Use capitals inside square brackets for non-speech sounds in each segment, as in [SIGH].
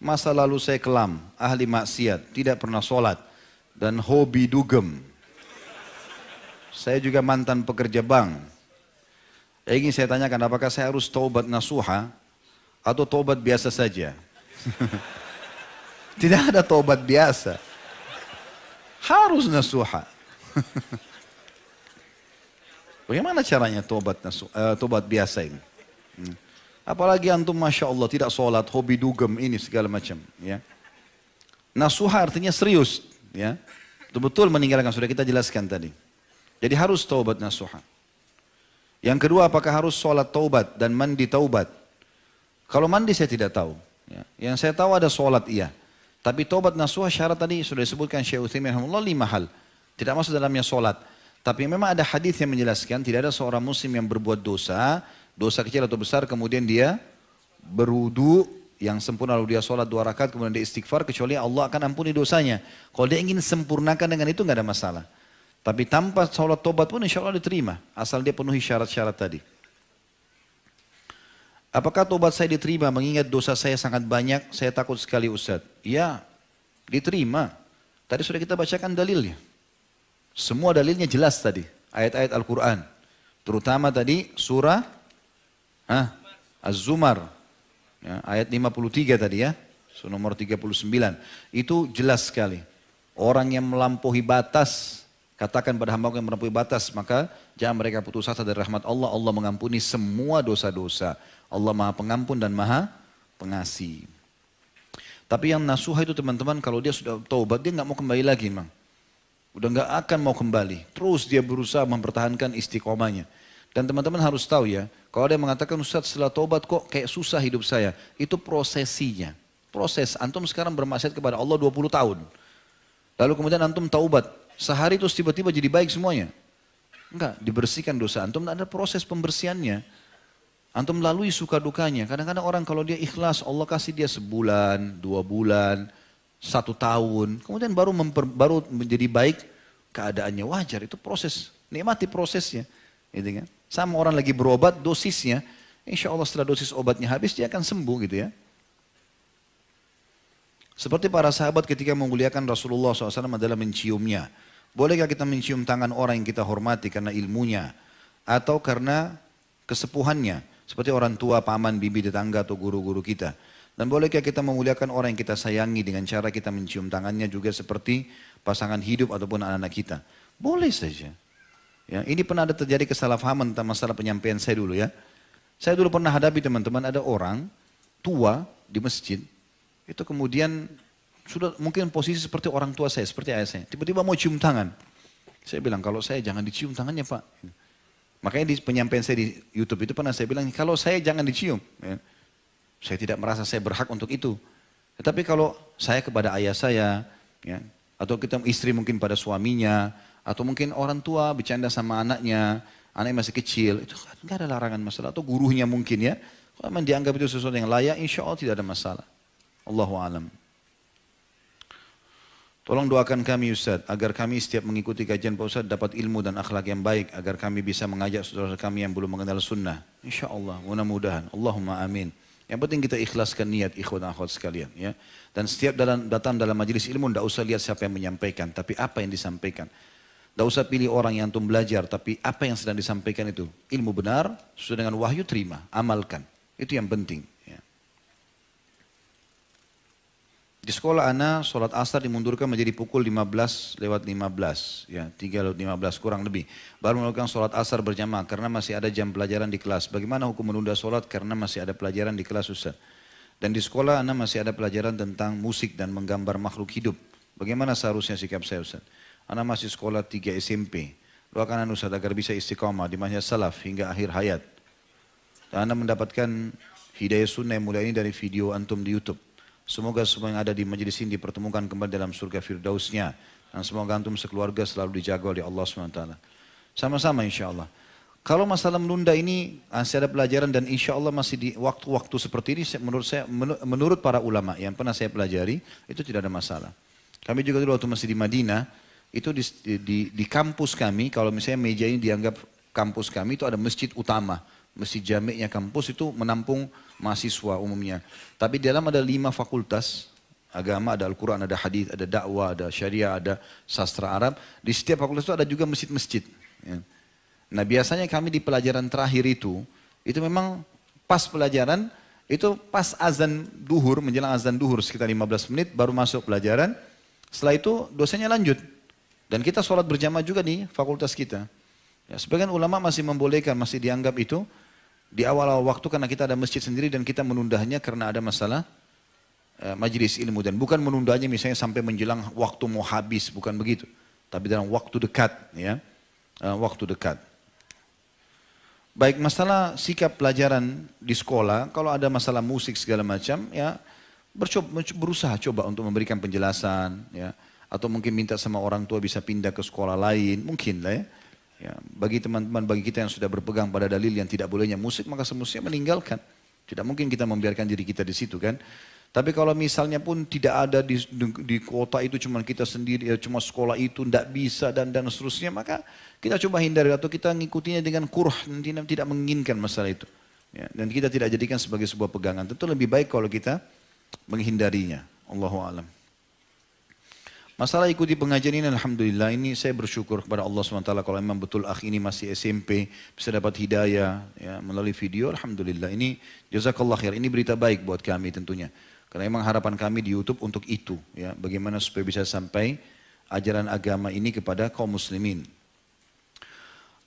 Masa lalu saya kelam, ahli maksiat, tidak pernah sholat, dan hobi dugem. Saya juga mantan pekerja bank. Ya, ingin saya tanyakan, apakah saya harus taubat nasuha atau taubat biasa saja? [LAUGHS] tidak ada taubat biasa. Harus nasuha. [LAUGHS] Bagaimana caranya taubat, uh, taubat biasa ini? Hmm. Apalagi antum Masya Allah tidak sholat, hobi dugem ini segala macam. Ya. Nasuha artinya serius. ya Betul-betul meninggalkan, sudah kita jelaskan tadi. Jadi harus taubat nasuha. Yang kedua apakah harus sholat taubat dan mandi taubat? Kalau mandi saya tidak tahu. Ya. Yang saya tahu ada sholat iya. Tapi taubat nasuha syarat tadi sudah disebutkan Syekh Uthaymin Allah lima hal. Tidak masuk dalamnya sholat. Tapi memang ada hadis yang menjelaskan tidak ada seorang muslim yang berbuat dosa dosa kecil atau besar kemudian dia berudu yang sempurna lalu dia sholat dua rakaat kemudian dia istighfar kecuali Allah akan ampuni dosanya. Kalau dia ingin sempurnakan dengan itu nggak ada masalah. Tapi tanpa sholat tobat pun insya Allah diterima asal dia penuhi syarat-syarat tadi. Apakah tobat saya diterima mengingat dosa saya sangat banyak, saya takut sekali Ustaz. Ya, diterima. Tadi sudah kita bacakan dalilnya. Semua dalilnya jelas tadi, ayat-ayat Al-Quran. Terutama tadi surah Hah? Az-Zumar. Ya, ayat 53 tadi ya. So, nomor 39. Itu jelas sekali. Orang yang melampaui batas, katakan pada hamba yang melampaui batas, maka jangan mereka putus asa dari rahmat Allah. Allah mengampuni semua dosa-dosa. Allah maha pengampun dan maha pengasih. Tapi yang nasuha itu teman-teman kalau dia sudah taubat dia nggak mau kembali lagi, mang. Udah nggak akan mau kembali. Terus dia berusaha mempertahankan istiqomahnya. Dan teman-teman harus tahu ya, kalau ada yang mengatakan Ustaz setelah tobat kok kayak susah hidup saya. Itu prosesinya. Proses, antum sekarang bermaksud kepada Allah 20 tahun. Lalu kemudian antum taubat. Sehari itu tiba-tiba jadi baik semuanya. Enggak, dibersihkan dosa antum, ada proses pembersihannya. Antum melalui suka dukanya. Kadang-kadang orang kalau dia ikhlas, Allah kasih dia sebulan, dua bulan, satu tahun. Kemudian baru, memper, baru menjadi baik keadaannya wajar. Itu proses, nikmati prosesnya. Gitu kan? Sama orang lagi berobat, dosisnya, insya Allah setelah dosis obatnya habis, dia akan sembuh gitu ya. Seperti para sahabat ketika menguliakan Rasulullah SAW adalah menciumnya. Bolehkah kita mencium tangan orang yang kita hormati karena ilmunya? Atau karena kesepuhannya? Seperti orang tua, paman, bibi, tetangga, atau guru-guru kita. Dan bolehkah kita memuliakan orang yang kita sayangi dengan cara kita mencium tangannya juga seperti pasangan hidup ataupun anak-anak kita? Boleh saja. Ya, ini pernah ada terjadi kesalahpahaman tentang masalah penyampaian saya dulu ya. Saya dulu pernah hadapi teman-teman ada orang tua di masjid itu kemudian sudah mungkin posisi seperti orang tua saya, seperti ayah saya. Tiba-tiba mau cium tangan. Saya bilang kalau saya jangan dicium tangannya pak. Makanya di penyampaian saya di YouTube itu pernah saya bilang kalau saya jangan dicium. Ya. Saya tidak merasa saya berhak untuk itu. Tetapi kalau saya kepada ayah saya, ya, atau kita istri mungkin pada suaminya, atau mungkin orang tua bercanda sama anaknya, anaknya masih kecil, itu kan nggak ada larangan masalah. Atau gurunya mungkin ya, kalau memang dianggap itu sesuatu yang layak, insya Allah tidak ada masalah. Allahu alam. Tolong doakan kami Ustaz, agar kami setiap mengikuti kajian Pak Ustaz dapat ilmu dan akhlak yang baik, agar kami bisa mengajak saudara kami yang belum mengenal sunnah. Insya Allah, mudah-mudahan. Allahumma amin. Yang penting kita ikhlaskan niat ikhwan akhwat sekalian. ya. Dan setiap datang dalam majelis ilmu, tidak usah lihat siapa yang menyampaikan, tapi apa yang disampaikan. Tidak usah pilih orang yang antum belajar, tapi apa yang sedang disampaikan itu. Ilmu benar, sesuai dengan wahyu terima, amalkan. Itu yang penting. Ya. Di sekolah Ana, sholat asar dimundurkan menjadi pukul 15 lewat 15. Ya, 3 lewat 15 kurang lebih. Baru melakukan sholat asar berjamaah karena masih ada jam pelajaran di kelas. Bagaimana hukum menunda sholat karena masih ada pelajaran di kelas susah. Dan di sekolah Ana masih ada pelajaran tentang musik dan menggambar makhluk hidup. Bagaimana seharusnya sikap saya Ustaz? Anak masih sekolah 3 SMP. Doakan anu nusa agar bisa istiqomah di manhaj salaf hingga akhir hayat. Dan anda mendapatkan hidayah sunnah yang mulia ini dari video antum di Youtube. Semoga semua yang ada di majelis ini dipertemukan kembali dalam surga firdausnya. Dan semoga antum sekeluarga selalu dijaga oleh Allah SWT. Sama-sama insya Allah. Kalau masalah menunda ini masih ada pelajaran dan insya Allah masih di waktu-waktu seperti ini menurut saya menurut para ulama yang pernah saya pelajari itu tidak ada masalah. Kami juga dulu waktu masih di Madinah itu di, di, di kampus kami, kalau misalnya meja ini dianggap kampus kami itu ada masjid utama. Masjid jami'nya kampus itu menampung mahasiswa umumnya. Tapi di dalam ada lima fakultas, agama, ada Al-Quran, ada hadis, ada dakwah, ada syariah, ada sastra Arab. Di setiap fakultas itu ada juga masjid-masjid. Ya. Nah biasanya kami di pelajaran terakhir itu, itu memang pas pelajaran, itu pas azan duhur, menjelang azan duhur sekitar 15 menit, baru masuk pelajaran. Setelah itu dosennya lanjut, dan kita sholat berjamaah juga di fakultas kita. Ya, sebagian ulama masih membolehkan, masih dianggap itu di awal-awal waktu karena kita ada masjid sendiri dan kita menundahnya karena ada masalah eh, majelis ilmu dan bukan menundanya misalnya sampai menjelang waktu mau habis, bukan begitu. Tapi dalam waktu dekat, ya, e, waktu dekat. Baik masalah sikap pelajaran di sekolah, kalau ada masalah musik segala macam, ya bercoba, berusaha coba untuk memberikan penjelasan, ya atau mungkin minta sama orang tua bisa pindah ke sekolah lain, mungkin lah ya. ya bagi teman-teman, bagi kita yang sudah berpegang pada dalil yang tidak bolehnya musik, maka semestinya meninggalkan. Tidak mungkin kita membiarkan diri kita di situ kan. Tapi kalau misalnya pun tidak ada di, di, di kota itu cuma kita sendiri, ya cuma sekolah itu tidak bisa dan dan seterusnya, maka kita coba hindari atau kita ngikutinya dengan kurh, nanti tidak menginginkan masalah itu. Ya, dan kita tidak jadikan sebagai sebuah pegangan. Tentu lebih baik kalau kita menghindarinya. Allahu a'lam. Masalah ikuti pengajian ini Alhamdulillah ini saya bersyukur kepada Allah SWT kalau memang betul akh ini masih SMP bisa dapat hidayah ya, melalui video Alhamdulillah ini jazakallah khair ini berita baik buat kami tentunya karena memang harapan kami di Youtube untuk itu ya bagaimana supaya bisa sampai ajaran agama ini kepada kaum muslimin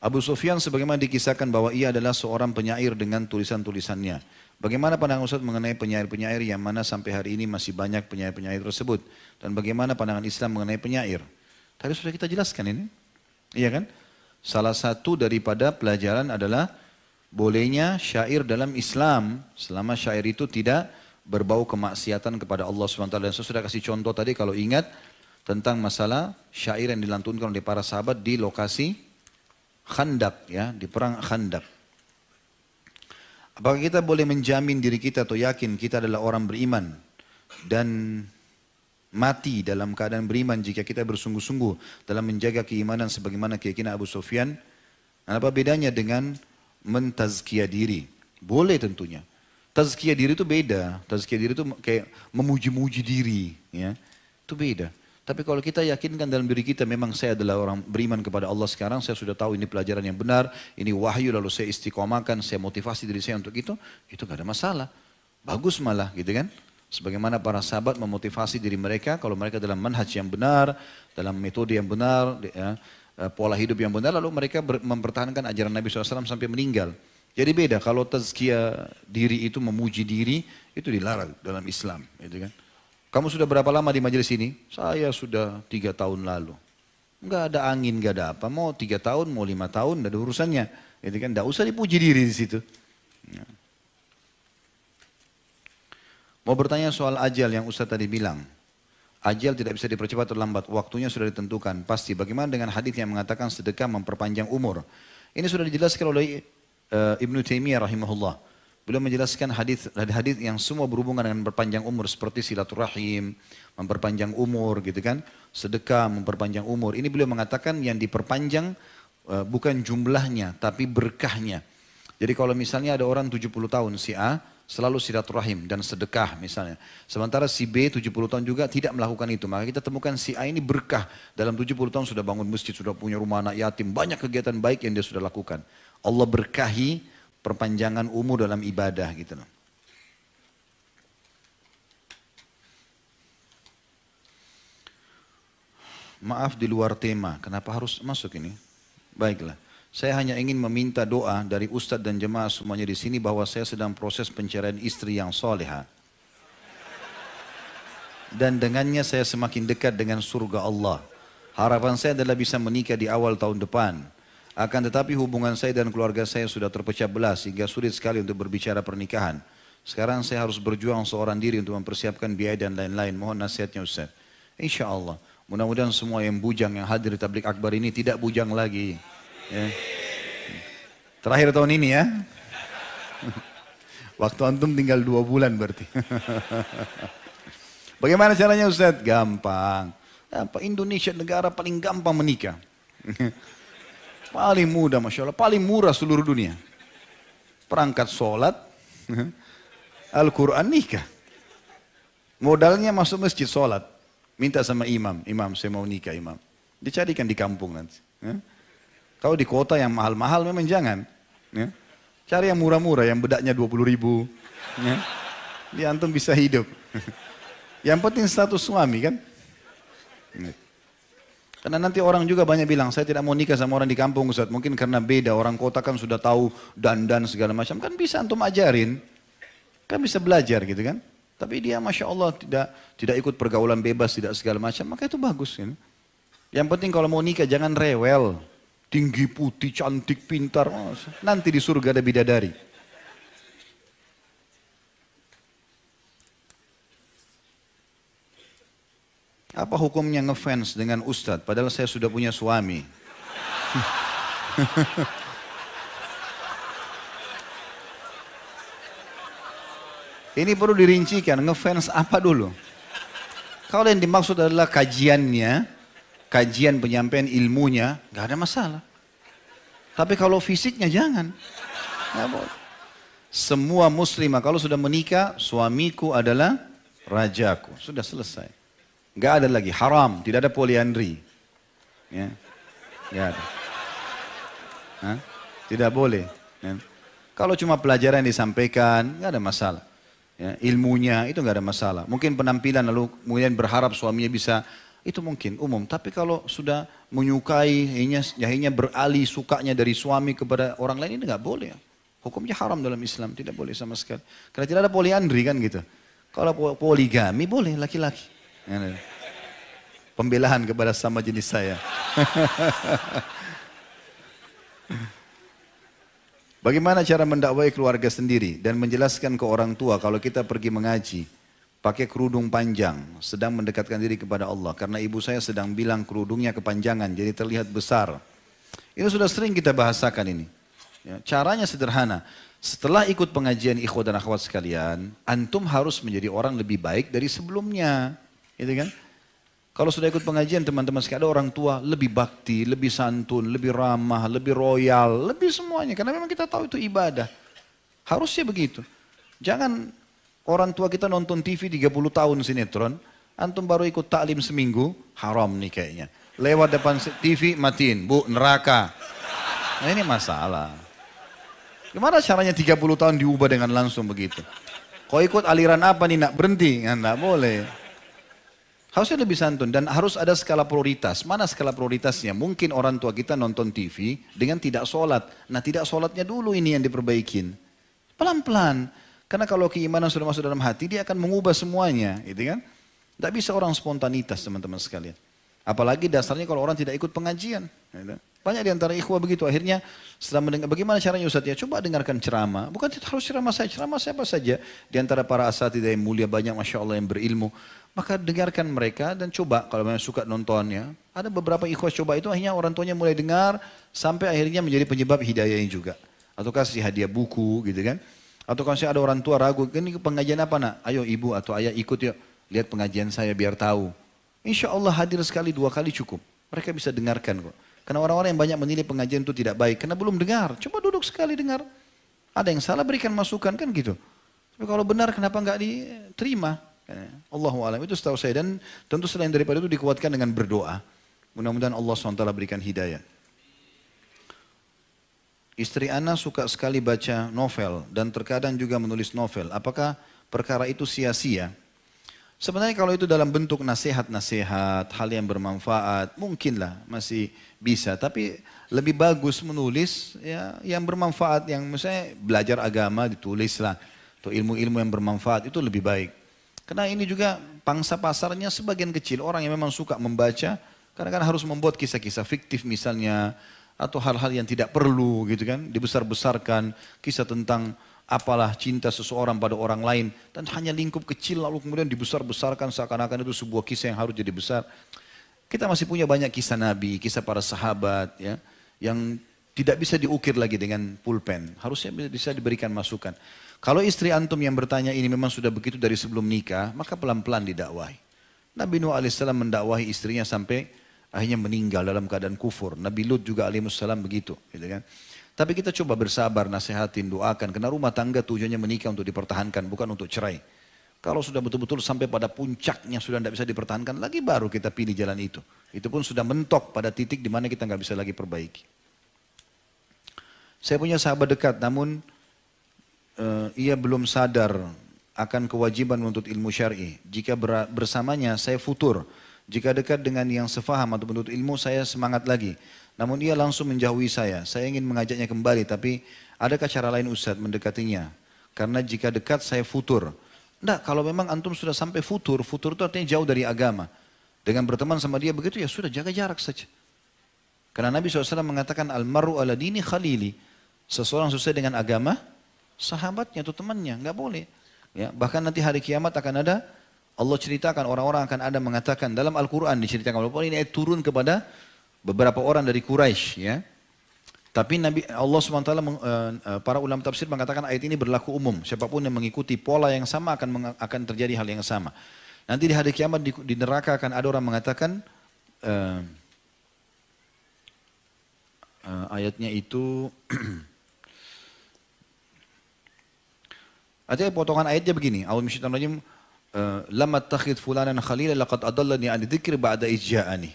Abu Sufyan sebagaimana dikisahkan bahwa ia adalah seorang penyair dengan tulisan-tulisannya. Bagaimana pandangan Ustaz mengenai penyair-penyair yang mana sampai hari ini masih banyak penyair-penyair tersebut? Dan bagaimana pandangan Islam mengenai penyair? Tadi sudah kita jelaskan ini. Iya kan? Salah satu daripada pelajaran adalah bolehnya syair dalam Islam selama syair itu tidak berbau kemaksiatan kepada Allah SWT. Dan saya sudah kasih contoh tadi kalau ingat tentang masalah syair yang dilantunkan oleh para sahabat di lokasi Khandak ya, di perang Khandak. Apakah kita boleh menjamin diri kita atau yakin kita adalah orang beriman dan mati dalam keadaan beriman jika kita bersungguh-sungguh dalam menjaga keimanan sebagaimana keyakinan Abu Sufyan? Dan apa bedanya dengan mentazkiyah diri? Boleh tentunya. Tazkiyah diri itu beda. Tazkiyah diri itu kayak memuji-muji diri, ya. Itu beda. Tapi kalau kita yakinkan dalam diri kita memang saya adalah orang beriman kepada Allah sekarang, saya sudah tahu ini pelajaran yang benar, ini wahyu lalu saya istiqomahkan, saya motivasi diri saya untuk itu, itu gak ada masalah. Bagus malah gitu kan. Sebagaimana para sahabat memotivasi diri mereka kalau mereka dalam manhaj yang benar, dalam metode yang benar, ya, eh, pola hidup yang benar, lalu mereka mempertahankan ajaran Nabi SAW sampai meninggal. Jadi beda kalau tazkiyah diri itu memuji diri itu dilarang dalam Islam, gitu kan. Kamu sudah berapa lama di majelis ini? Saya sudah tiga tahun lalu. Enggak ada angin, enggak ada apa. Mau tiga tahun, mau lima tahun, enggak ada urusannya. Jadi kan enggak usah dipuji diri di situ. Ya. Mau bertanya soal ajal yang Ustaz tadi bilang. Ajal tidak bisa dipercepat terlambat. waktunya sudah ditentukan. Pasti bagaimana dengan hadis yang mengatakan sedekah memperpanjang umur? Ini sudah dijelaskan oleh uh, Ibnu Taimiyah rahimahullah. Beliau menjelaskan hadis-hadis yang semua berhubungan dengan memperpanjang umur seperti silaturahim, memperpanjang umur gitu kan, sedekah memperpanjang umur. Ini beliau mengatakan yang diperpanjang eh, bukan jumlahnya tapi berkahnya. Jadi kalau misalnya ada orang 70 tahun si A selalu silaturahim dan sedekah misalnya. Sementara si B 70 tahun juga tidak melakukan itu. Maka kita temukan si A ini berkah dalam 70 tahun sudah bangun masjid, sudah punya rumah anak yatim, banyak kegiatan baik yang dia sudah lakukan. Allah berkahi perpanjangan umur dalam ibadah gitu loh. Maaf di luar tema, kenapa harus masuk ini? Baiklah, saya hanya ingin meminta doa dari Ustadz dan jemaah semuanya di sini bahwa saya sedang proses pencarian istri yang soleha. Dan dengannya saya semakin dekat dengan surga Allah. Harapan saya adalah bisa menikah di awal tahun depan. Akan tetapi hubungan saya dan keluarga saya sudah terpecah belah sehingga sulit sekali untuk berbicara pernikahan. Sekarang saya harus berjuang seorang diri untuk mempersiapkan biaya dan lain-lain. Mohon nasihatnya Ustaz. Insya Allah. Mudah-mudahan semua yang bujang yang hadir di tablik akbar ini tidak bujang lagi. Ya. Terakhir tahun ini ya. [LAUGHS] Waktu antum tinggal dua bulan berarti. [LAUGHS] Bagaimana caranya Ustaz? Gampang. Apa Indonesia negara paling gampang menikah. [LAUGHS] Paling mudah Masya Allah, paling murah seluruh dunia. Perangkat sholat, [LAUGHS] Al-Quran nikah. Modalnya masuk masjid sholat. Minta sama imam, imam saya mau nikah imam. Dicarikan di kampung nanti. Ya. Kalau di kota yang mahal-mahal memang jangan. Ya. Cari yang murah-murah, yang bedaknya 20 ribu. Ya. Diantum bisa hidup. [LAUGHS] yang penting status suami kan. Karena nanti orang juga banyak bilang, saya tidak mau nikah sama orang di kampung Ustaz. Mungkin karena beda, orang kota kan sudah tahu dandan segala macam. Kan bisa antum ajarin. Kan bisa belajar gitu kan. Tapi dia Masya Allah tidak tidak ikut pergaulan bebas, tidak segala macam. Maka itu bagus. Kan? Yang penting kalau mau nikah jangan rewel. Tinggi, putih, cantik, pintar. Oh, nanti di surga ada bidadari. Apa hukumnya ngefans dengan ustadz? Padahal saya sudah punya suami. [LAUGHS] Ini perlu dirincikan, ngefans apa dulu? Kalau yang dimaksud adalah kajiannya, kajian penyampaian ilmunya, gak ada masalah. Tapi kalau fisiknya jangan. Semua muslimah kalau sudah menikah, suamiku adalah rajaku. Sudah selesai. Nggak ada lagi, haram, tidak ada poliandri. Ya. Nggak ada. Tidak boleh. Ya. Kalau cuma pelajaran yang disampaikan, nggak ada masalah. Ya, ilmunya itu nggak ada masalah. Mungkin penampilan lalu kemudian berharap suaminya bisa itu mungkin umum. Tapi kalau sudah menyukai, akhirnya, beralih sukanya dari suami kepada orang lain ini nggak boleh. Hukumnya haram dalam Islam, tidak boleh sama sekali. Karena tidak ada poliandri kan gitu. Kalau poligami boleh laki-laki. Pembelahan kepada sama jenis saya. [LAUGHS] Bagaimana cara mendakwai keluarga sendiri dan menjelaskan ke orang tua kalau kita pergi mengaji pakai kerudung panjang sedang mendekatkan diri kepada Allah karena ibu saya sedang bilang kerudungnya kepanjangan jadi terlihat besar. Ini sudah sering kita bahasakan ini. Ya, caranya sederhana. Setelah ikut pengajian ikhwan dan akhwat sekalian, antum harus menjadi orang lebih baik dari sebelumnya. Gitu kan? Kalau sudah ikut pengajian teman-teman sekali orang tua lebih bakti, lebih santun, lebih ramah, lebih royal, lebih semuanya. Karena memang kita tahu itu ibadah. Harusnya begitu. Jangan orang tua kita nonton TV 30 tahun sinetron, antum baru ikut taklim seminggu, haram nih kayaknya. Lewat depan TV matiin, bu neraka. Nah ini masalah. Gimana caranya 30 tahun diubah dengan langsung begitu? Kau ikut aliran apa nih nak berhenti? Nah, nggak boleh. Harusnya lebih santun dan harus ada skala prioritas. Mana skala prioritasnya? Mungkin orang tua kita nonton TV dengan tidak sholat. Nah tidak sholatnya dulu ini yang diperbaikin. Pelan-pelan. Karena kalau keimanan sudah masuk dalam hati, dia akan mengubah semuanya. Gitu kan? Tidak bisa orang spontanitas teman-teman sekalian. Apalagi dasarnya kalau orang tidak ikut pengajian. Gitu. Banyak di antara ikhwah begitu. Akhirnya setelah mendengar, bagaimana caranya Ustaz? Ya coba dengarkan ceramah. Bukan harus ceramah saya, ceramah siapa saja. Di antara para asatidz yang mulia banyak Masya Allah yang berilmu. Maka dengarkan mereka dan coba kalau memang suka nontonnya. Ada beberapa ikhwah coba itu akhirnya orang tuanya mulai dengar. Sampai akhirnya menjadi penyebab hidayahnya juga. Atau kasih hadiah buku gitu kan. Atau kalau ada orang tua ragu, ini pengajian apa nak? Ayo ibu atau ayah ikut yuk. Lihat pengajian saya biar tahu. Insya Allah hadir sekali dua kali cukup. Mereka bisa dengarkan kok. Karena orang-orang yang banyak menilai pengajian itu tidak baik. Karena belum dengar. Coba duduk sekali dengar. Ada yang salah berikan masukan kan gitu. Tapi kalau benar kenapa nggak diterima? Allahu alam itu setahu saya dan tentu selain daripada itu dikuatkan dengan berdoa. Mudah-mudahan Allah SWT berikan hidayah. Istri Ana suka sekali baca novel dan terkadang juga menulis novel. Apakah perkara itu sia-sia? Sebenarnya kalau itu dalam bentuk nasihat-nasihat, hal yang bermanfaat, mungkinlah masih bisa. Tapi lebih bagus menulis ya yang bermanfaat, yang misalnya belajar agama ditulislah. Atau ilmu-ilmu yang bermanfaat itu lebih baik. Karena ini juga pangsa pasarnya sebagian kecil. Orang yang memang suka membaca, kadang-kadang harus membuat kisah-kisah fiktif misalnya. Atau hal-hal yang tidak perlu gitu kan, dibesar-besarkan. Kisah tentang apalah cinta seseorang pada orang lain dan hanya lingkup kecil lalu kemudian dibesar-besarkan seakan-akan itu sebuah kisah yang harus jadi besar. Kita masih punya banyak kisah nabi, kisah para sahabat ya yang tidak bisa diukir lagi dengan pulpen. Harusnya bisa diberikan masukan. Kalau istri antum yang bertanya ini memang sudah begitu dari sebelum nikah, maka pelan-pelan didakwahi. Nabi Nuh alaihissalam mendakwahi istrinya sampai akhirnya meninggal dalam keadaan kufur. Nabi Lut juga alaihissalam begitu, gitu kan. Tapi kita coba bersabar, nasihatin, doakan. Karena rumah tangga tujuannya menikah untuk dipertahankan, bukan untuk cerai. Kalau sudah betul-betul sampai pada puncaknya sudah tidak bisa dipertahankan lagi baru kita pilih jalan itu. Itu pun sudah mentok pada titik di mana kita nggak bisa lagi perbaiki. Saya punya sahabat dekat namun uh, ia belum sadar akan kewajiban menuntut ilmu syar'i. Jika bersamanya saya futur, jika dekat dengan yang sefaham atau menuntut ilmu saya semangat lagi. Namun ia langsung menjauhi saya. Saya ingin mengajaknya kembali, tapi adakah cara lain Ustaz mendekatinya? Karena jika dekat saya futur. Tidak, kalau memang antum sudah sampai futur, futur itu artinya jauh dari agama. Dengan berteman sama dia begitu ya sudah jaga jarak saja. Karena Nabi SAW mengatakan almaru ala dini khalili. Seseorang sesuai dengan agama, sahabatnya atau temannya, nggak boleh. Ya, bahkan nanti hari kiamat akan ada Allah ceritakan orang-orang akan ada mengatakan dalam Al-Quran diceritakan walaupun ini turun kepada beberapa orang dari Quraisy ya. Tapi Nabi Allah SWT, eh, eh, para ulama tafsir mengatakan ayat ini berlaku umum. Siapapun yang mengikuti pola yang sama akan akan terjadi hal yang sama. Nanti di hari kiamat di, neraka akan ada orang mengatakan uh, uh, ayatnya itu [CLEARS THROAT] Artinya potongan ayatnya begini. Awal Lama takhid fulanan khalila laqad adallani an dzikri ba'da izja'ani.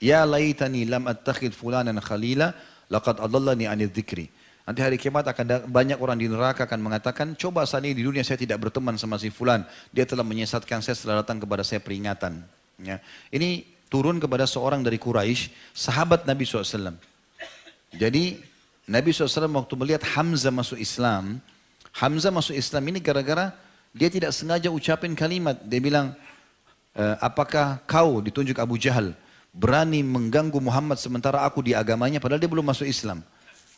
Ya laitani lam attakhid fulanan khalila laqad adallani anil dzikri. Nanti hari kiamat akan banyak orang di neraka akan mengatakan, coba saat ini di dunia saya tidak berteman sama si fulan. Dia telah menyesatkan saya setelah datang kepada saya peringatan. Ya. Ini turun kepada seorang dari Quraisy, sahabat Nabi SAW. Jadi Nabi SAW waktu melihat Hamzah masuk Islam, Hamzah masuk Islam ini gara-gara dia tidak sengaja ucapin kalimat. Dia bilang, e, apakah kau ditunjuk Abu Jahal? berani mengganggu Muhammad sementara aku di agamanya padahal dia belum masuk Islam.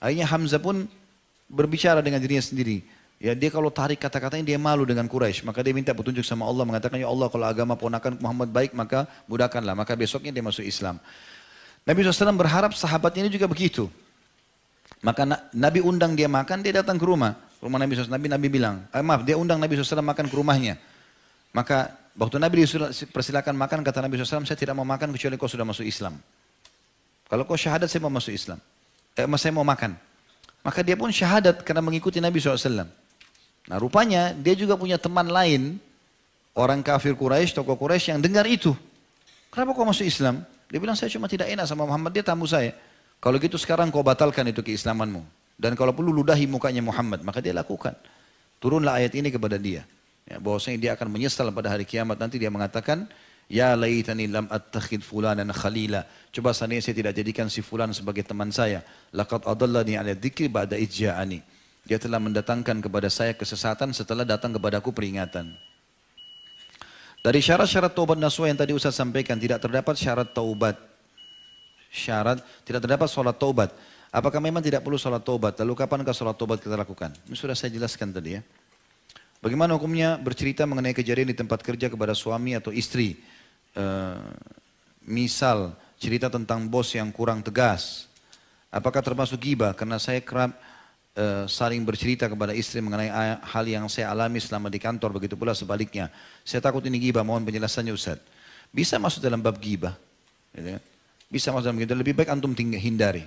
Akhirnya Hamzah pun berbicara dengan dirinya sendiri. Ya dia kalau tarik kata-katanya dia malu dengan Quraisy, maka dia minta petunjuk sama Allah mengatakan ya Allah kalau agama ponakan Muhammad baik maka mudahkanlah, maka besoknya dia masuk Islam. Nabi SAW berharap sahabatnya ini juga begitu. Maka Nabi undang dia makan, dia datang ke rumah. Rumah Nabi SAW, Nabi, Nabi bilang, eh, maaf dia undang Nabi SAW makan ke rumahnya. Maka waktu Nabi persilakan makan, kata Nabi SAW, saya tidak mau makan kecuali kau sudah masuk Islam. Kalau kau syahadat, saya mau masuk Islam. Eh, saya mau makan. Maka dia pun syahadat karena mengikuti Nabi SAW. Nah rupanya dia juga punya teman lain, orang kafir Quraisy, tokoh Quraisy yang dengar itu. Kenapa kau masuk Islam? Dia bilang saya cuma tidak enak sama Muhammad, dia tamu saya. Kalau gitu sekarang kau batalkan itu keislamanmu. Dan kalau perlu ludahi mukanya Muhammad, maka dia lakukan. Turunlah ayat ini kepada dia. Ya, bahwasanya dia akan menyesal pada hari kiamat nanti dia mengatakan Ya laitani lam attakhid fulanan khalila. Coba seandainya saya tidak jadikan si fulan sebagai teman saya. Laqad adallani ala dzikri ba'da ijja'ani Dia telah mendatangkan kepada saya kesesatan setelah datang kepadaku peringatan. Dari syarat-syarat taubat nasuha yang tadi Ustaz sampaikan, tidak terdapat syarat taubat. Syarat, tidak terdapat sholat taubat. Apakah memang tidak perlu sholat taubat? Lalu kapankah sholat taubat kita lakukan? Ini sudah saya jelaskan tadi ya. Bagaimana hukumnya bercerita mengenai kejadian di tempat kerja kepada suami atau istri? E, misal cerita tentang bos yang kurang tegas. Apakah termasuk gibah? Karena saya kerap e, saling bercerita kepada istri mengenai hal yang saya alami selama di kantor. Begitu pula sebaliknya. Saya takut ini gibah, mohon penjelasannya Ustaz. Bisa masuk dalam bab gibah. Gitu ya. Bisa masuk dalam gibah, lebih baik antum hindari.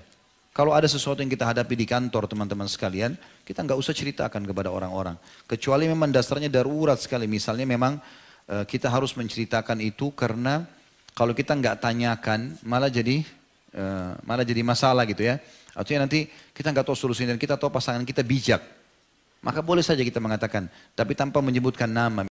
Kalau ada sesuatu yang kita hadapi di kantor teman-teman sekalian, kita nggak usah ceritakan kepada orang-orang. Kecuali memang dasarnya darurat sekali. Misalnya memang e, kita harus menceritakan itu karena kalau kita nggak tanyakan malah jadi e, malah jadi masalah gitu ya. Artinya nanti kita nggak tahu solusinya dan kita tahu pasangan kita bijak. Maka boleh saja kita mengatakan, tapi tanpa menyebutkan nama.